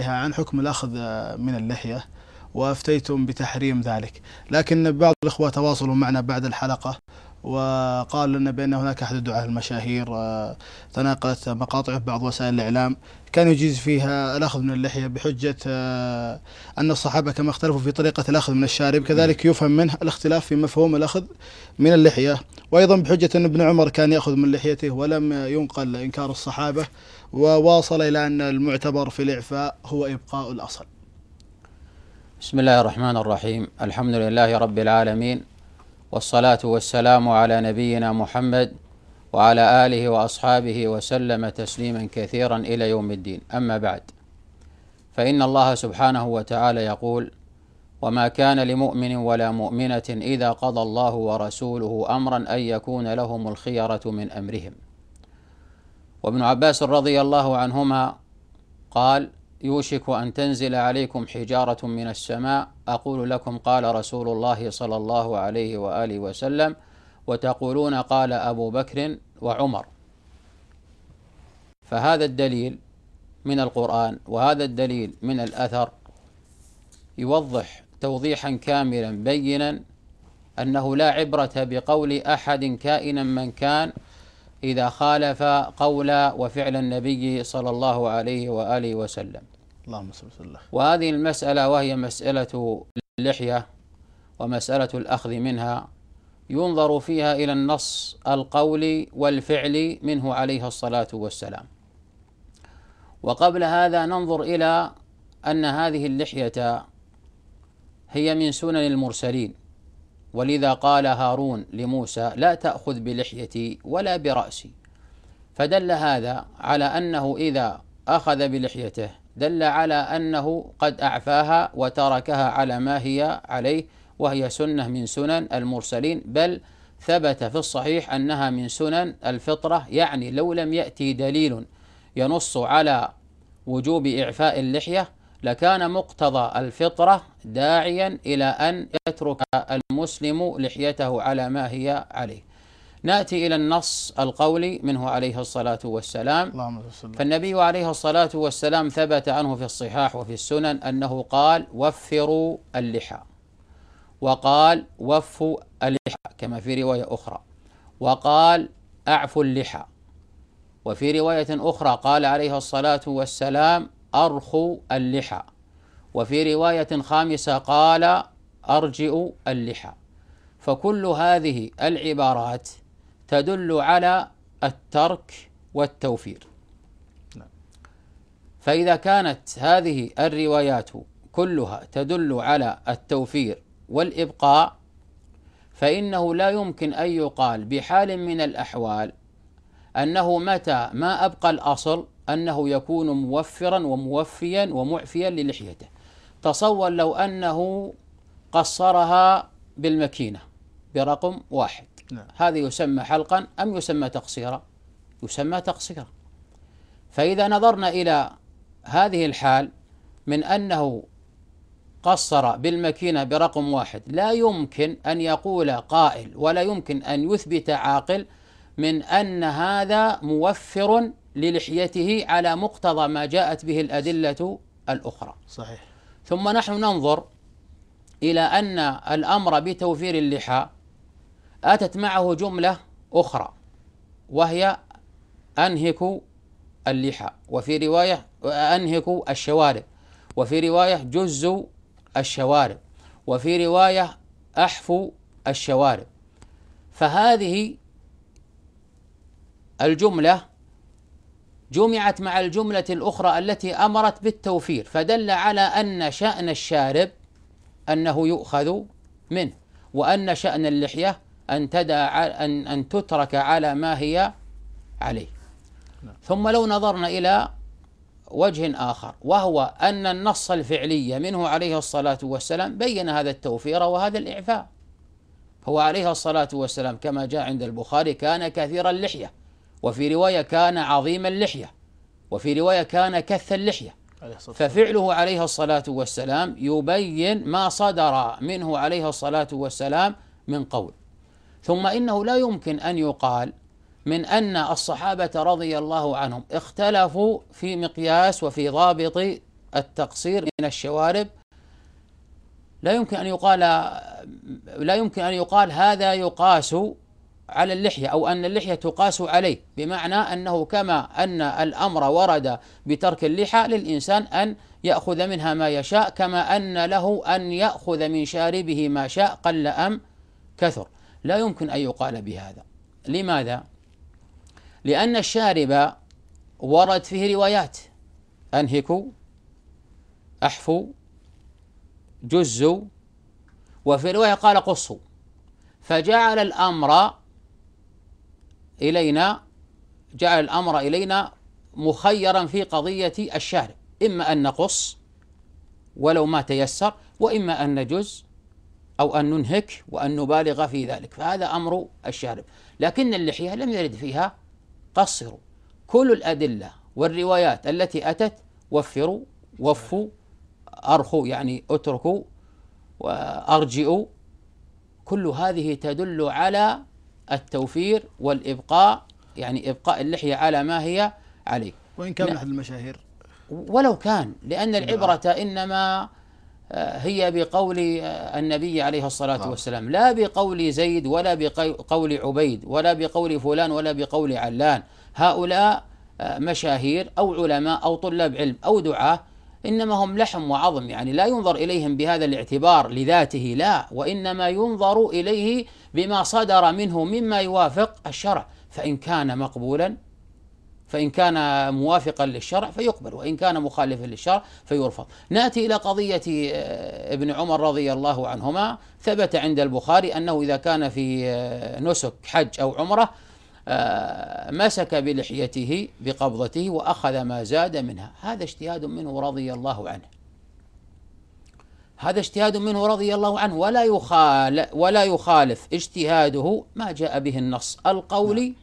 عن حكم الأخذ آه، من اللحية وأفتيتم بتحريم ذلك لكن بعض الإخوة تواصلوا معنا بعد الحلقة وقال لنا بأن هناك أحد الدعاة المشاهير آه، تناقلت مقاطعه بعض وسائل الإعلام كان يجيز فيها الأخذ من اللحية بحجة آه، أن الصحابة كما اختلفوا في طريقة الأخذ من الشارب كذلك يفهم منه الاختلاف في مفهوم الأخذ من اللحية وأيضا بحجة أن ابن عمر كان يأخذ من لحيته ولم ينقل إنكار الصحابة وواصل إلى أن المعتبر في الإعفاء هو إبقاء الأصل بسم الله الرحمن الرحيم الحمد لله رب العالمين والصلاة والسلام على نبينا محمد وعلى آله وأصحابه وسلم تسليما كثيرا إلى يوم الدين أما بعد فإن الله سبحانه وتعالى يقول وما كان لمؤمن ولا مؤمنة إذا قضى الله ورسوله أمرا أن يكون لهم الخيرة من أمرهم وابن عباس رضي الله عنهما قال يوشك أن تنزل عليكم حجارة من السماء أقول لكم قال رسول الله صلى الله عليه وآله وسلم وتقولون قال أبو بكر وعمر فهذا الدليل من القرآن وهذا الدليل من الأثر يوضح توضيحا كاملا بينا أنه لا عبرة بقول أحد كائنا من كان إذا خالف قول وفعل النبي صلى الله عليه وآله وسلم اللهم صل وسلم وهذه المسألة وهي مسألة اللحية ومسألة الأخذ منها ينظر فيها إلى النص القولي والفعلي منه عليه الصلاة والسلام وقبل هذا ننظر إلى أن هذه اللحية هي من سنن المرسلين ولذا قال هارون لموسى لا تأخذ بلحيتي ولا برأسي فدل هذا على أنه إذا أخذ بلحيته دل على أنه قد أعفاها وتركها على ما هي عليه وهي سنة من سنن المرسلين بل ثبت في الصحيح أنها من سنن الفطرة يعني لو لم يأتي دليل ينص على وجوب إعفاء اللحية لكان مقتضى الفطرة داعيا إلى أن يترك المسلم لحيته على ما هي عليه ناتي إلى النص القولي منه عليه الصلاة والسلام اللهم فالنبي عليه الصلاة والسلام ثبت عنه في الصحاح وفي السنن أنه قال وفروا اللحى وقال وفوا اللحى كما في رواية أخرى وقال أعفوا اللحى وفي رواية أخرى قال عليه الصلاة والسلام أرخوا اللحى وفي رواية خامسة قال أرجئوا اللحى فكل هذه العبارات تدل على الترك والتوفير نعم. فإذا كانت هذه الروايات كلها تدل على التوفير والإبقاء فإنه لا يمكن أن يقال بحال من الأحوال أنه متى ما أبقى الأصل أنه يكون موفرا وموفيا ومعفيا للحيته تصور لو أنه قصرها بالمكينة برقم واحد نعم. هذا يسمى حلقا أم يسمى تقصيرا يسمى تقصيرا فإذا نظرنا إلى هذه الحال من أنه قصر بالمكينة برقم واحد لا يمكن أن يقول قائل ولا يمكن أن يثبت عاقل من أن هذا موفر للحيته على مقتضى ما جاءت به الأدلة الأخرى صحيح ثم نحن ننظر إلى أن الأمر بتوفير اللحى أتت معه جملة أخرى وهي أنهكوا اللحى وفي رواية أنهكوا الشوارب وفي رواية جزوا الشوارب وفي رواية أحفوا الشوارب فهذه الجملة جمعت مع الجملة الأخرى التي أمرت بالتوفير فدل على أن شأن الشارب أنه يؤخذ منه وأن شأن اللحية أن, تدع أن, أن تترك على ما هي عليه نعم. ثم لو نظرنا إلى وجه آخر وهو أن النص الفعلي منه عليه الصلاة والسلام بين هذا التوفير وهذا الإعفاء هو عليه الصلاة والسلام كما جاء عند البخاري كان كثير اللحية وفي رواية كان عظيم اللحية وفي رواية كان كث اللحية ففعله عليه الصلاة والسلام يبين ما صدر منه عليه الصلاة والسلام من قول ثم انه لا يمكن ان يقال من ان الصحابه رضي الله عنهم اختلفوا في مقياس وفي ضابط التقصير من الشوارب لا يمكن ان يقال لا يمكن ان يقال هذا يقاس على اللحيه او ان اللحيه تقاس عليه بمعنى انه كما ان الامر ورد بترك اللحى للانسان ان ياخذ منها ما يشاء كما ان له ان ياخذ من شاربه ما شاء قل ام كثر لا يمكن أن يقال بهذا لماذا؟ لأن الشارب ورد فيه روايات أنهكوا أحفوا جزوا وفي رواية قال قصوا فجعل الأمر إلينا جعل الأمر إلينا مخيرا في قضية الشارب إما أن نقص ولو ما تيسر وإما أن نجز أو أن ننهك وأن نبالغ في ذلك فهذا أمر الشارب لكن اللحية لم يرد فيها قصروا كل الأدلة والروايات التي أتت وفروا وفوا أرخوا يعني اتركوا وأرجئوا كل هذه تدل على التوفير والإبقاء يعني إبقاء اللحية على ما هي عليه وإن كان أحد المشاهير ولو كان لأن نعم. العبرة إنما آه، هي بقول آه، النبي عليه الصلاة نعم. والسلام لا بقول زيد ولا بقول عبيد ولا بقول فلان ولا بقول علان هؤلاء آه، مشاهير أو علماء أو طلاب علم أو دعاة إنما هم لحم وعظم يعني لا ينظر إليهم بهذا الاعتبار لذاته لا وإنما ينظر إليه بما صدر منه مما يوافق الشرع فإن كان مقبولا فإن كان موافقا للشرع فيقبل وإن كان مخالفا للشرع فيرفض نأتي إلى قضية آه، ابن عمر رضي الله عنهما ثبت عند البخاري أنه إذا كان في آه، نسك حج أو عمرة آه، مسك بلحيته بقبضته وأخذ ما زاد منها هذا اجتهاد منه رضي الله عنه هذا اجتهاد منه رضي الله عنه ولا يخالف ولا يخالف اجتهاده ما جاء به النص القولي نعم.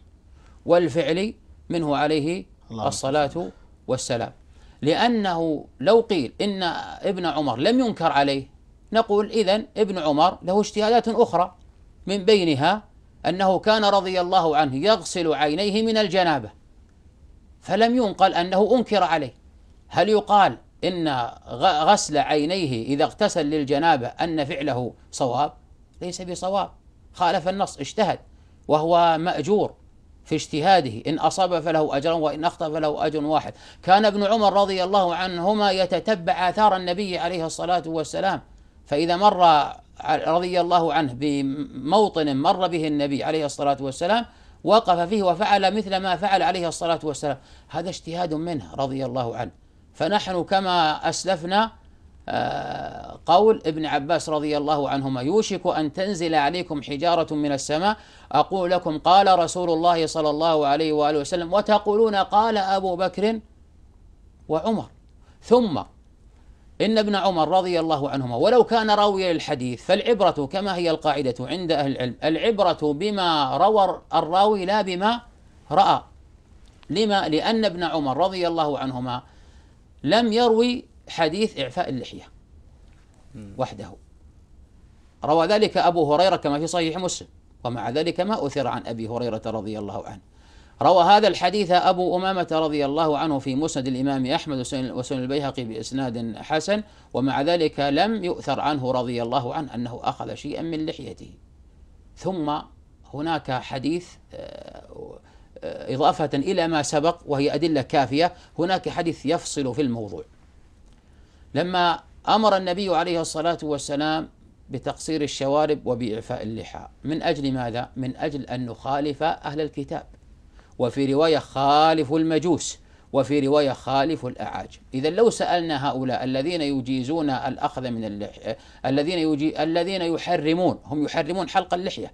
والفعلي منه عليه الصلاة والسلام لأنه لو قيل إن ابن عمر لم ينكر عليه نقول إذا ابن عمر له اجتهادات أخرى من بينها أنه كان رضي الله عنه يغسل عينيه من الجنابة فلم ينقل أنه أنكر عليه هل يقال إن غسل عينيه إذا اغتسل للجنابة أن فعله صواب ليس بصواب خالف النص اجتهد وهو مأجور في اجتهاده إن أصاب فله أجر وإن أخطأ فله أجر واحد كان ابن عمر رضي الله عنهما يتتبع آثار النبي عليه الصلاة والسلام فإذا مر رضي الله عنه بموطن مر به النبي عليه الصلاة والسلام وقف فيه وفعل مثل ما فعل عليه الصلاة والسلام هذا اجتهاد منه رضي الله عنه فنحن كما أسلفنا قول ابن عباس رضي الله عنهما يوشك أن تنزل عليكم حجارة من السماء أقول لكم قال رسول الله صلى الله عليه وآله وسلم وتقولون قال أبو بكر وعمر ثم إن ابن عمر رضي الله عنهما ولو كان راويا للحديث فالعبرة كما هي القاعدة عند أهل العلم العبرة بما روى الراوي لا بما رأى لما لأن ابن عمر رضي الله عنهما لم يروي حديث إعفاء اللحية وحده روى ذلك أبو هريرة كما في صحيح مسلم ومع ذلك ما أثر عن أبي هريرة رضي الله عنه روى هذا الحديث أبو أمامة رضي الله عنه في مسند الإمام أحمد وسنن البيهقي بإسناد حسن ومع ذلك لم يؤثر عنه رضي الله عنه أنه أخذ شيئا من لحيته ثم هناك حديث آه، آه، إضافة إلى ما سبق وهي أدلة كافية هناك حديث يفصل في الموضوع لما أمر النبي عليه الصلاة والسلام بتقصير الشوارب وبإعفاء اللحى من أجل ماذا؟ من أجل أن نخالف أهل الكتاب وفي رواية خالف المجوس وفي رواية خالف الأعاجم إذا لو سألنا هؤلاء الذين يجيزون الأخذ من اللحية الذين يجي... الذين يحرمون هم يحرمون حلق اللحية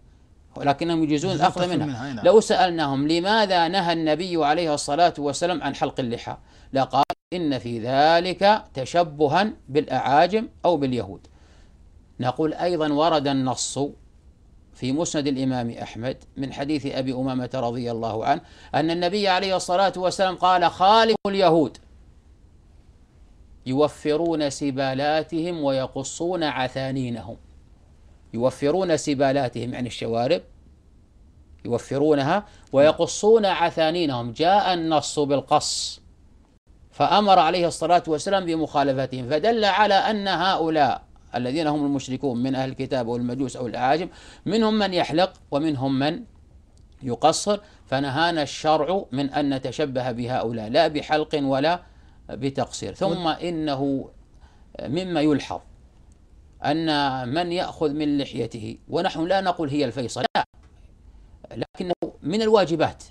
ولكنهم يجيزون الأخذ منها, منها نعم. لو سألناهم لماذا نهى النبي عليه الصلاة والسلام عن حلق اللحى لقال إن في ذلك تشبها بالأعاجم أو باليهود نقول أيضا ورد النص في مسند الإمام أحمد من حديث أبي أمامة رضي الله عنه أن النبي عليه الصلاة والسلام قال خالف اليهود يوفرون سبالاتهم ويقصون عثانينهم يوفرون سبالاتهم عن الشوارب يوفرونها ويقصون عثانينهم جاء النص بالقص فأمر عليه الصلاة والسلام بمخالفتهم فدل على أن هؤلاء الذين هم المشركون من أهل الكتاب أو المجوس أو الأعاجم منهم من يحلق ومنهم من يقصر فنهانا الشرع من أن نتشبه بهؤلاء لا بحلق ولا بتقصير ثم إنه مما يلحظ أن من يأخذ من لحيته ونحن لا نقول هي الفيصل لا لكنه من الواجبات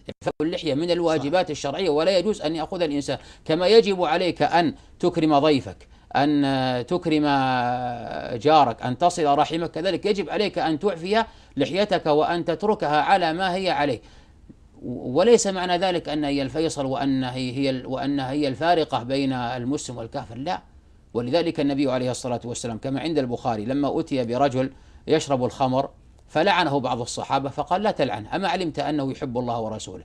اللحية من الواجبات صح. الشرعية ولا يجوز أن يأخذ الإنسان كما يجب عليك أن تكرم ضيفك أن تكرم جارك أن تصل رحمك كذلك يجب عليك أن تعفي لحيتك وأن تتركها على ما هي عليه وليس معنى ذلك أن هي الفيصل وأن هي, هي وأن هي الفارقة بين المسلم والكافر لا ولذلك النبي عليه الصلاة والسلام كما عند البخاري لما أتي برجل يشرب الخمر فلعنه بعض الصحابة فقال لا تلعن أما علمت أنه يحب الله ورسوله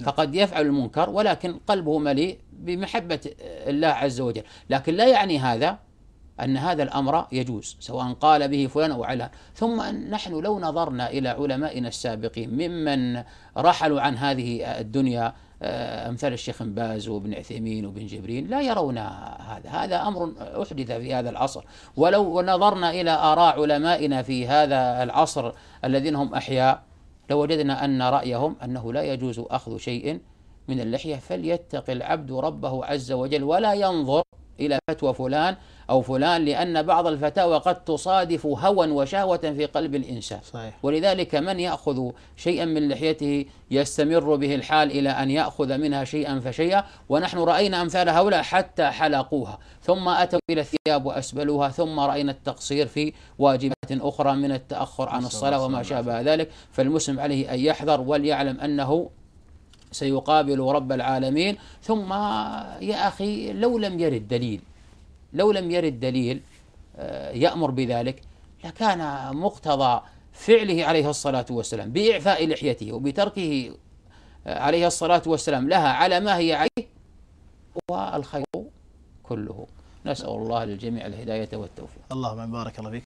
نعم. فقد يفعل المنكر ولكن قلبه مليء بمحبة الله عز وجل لكن لا يعني هذا أن هذا الأمر يجوز سواء قال به فلان أو علان ثم أن نحن لو نظرنا إلى علمائنا السابقين ممن رحلوا عن هذه الدنيا آه، أمثال الشيخ باز وابن عثيمين وابن جبرين لا يرون هذا هذا أمر أحدث في هذا العصر ولو نظرنا إلى آراء علمائنا في هذا العصر الذين هم أحياء لوجدنا أن رأيهم أنه لا يجوز أخذ شيء من اللحية فليتق العبد ربه عز وجل ولا ينظر إلى فتوى فلان أو فلان لأن بعض الفتاوى قد تصادف هوى وشهوة في قلب الإنسان صحيح. ولذلك من يأخذ شيئا من لحيته يستمر به الحال إلى أن يأخذ منها شيئا فشيئا ونحن رأينا أمثال هؤلاء حتى حلقوها ثم أتوا إلى الثياب وأسبلوها ثم رأينا التقصير في واجبات أخرى من التأخر عن الصلاة وما شابه ذلك فالمسلم عليه أن يحذر وليعلم أنه سيقابل رب العالمين ثم يا أخي لو لم يرد دليل لو لم يرد دليل آه، يأمر بذلك لكان مقتضى فعله عليه الصلاة والسلام بإعفاء لحيته وبتركه آه، عليه الصلاة والسلام لها على ما هي عليه والخير كله نسأل الله للجميع الهداية والتوفيق اللهم بارك الله فيك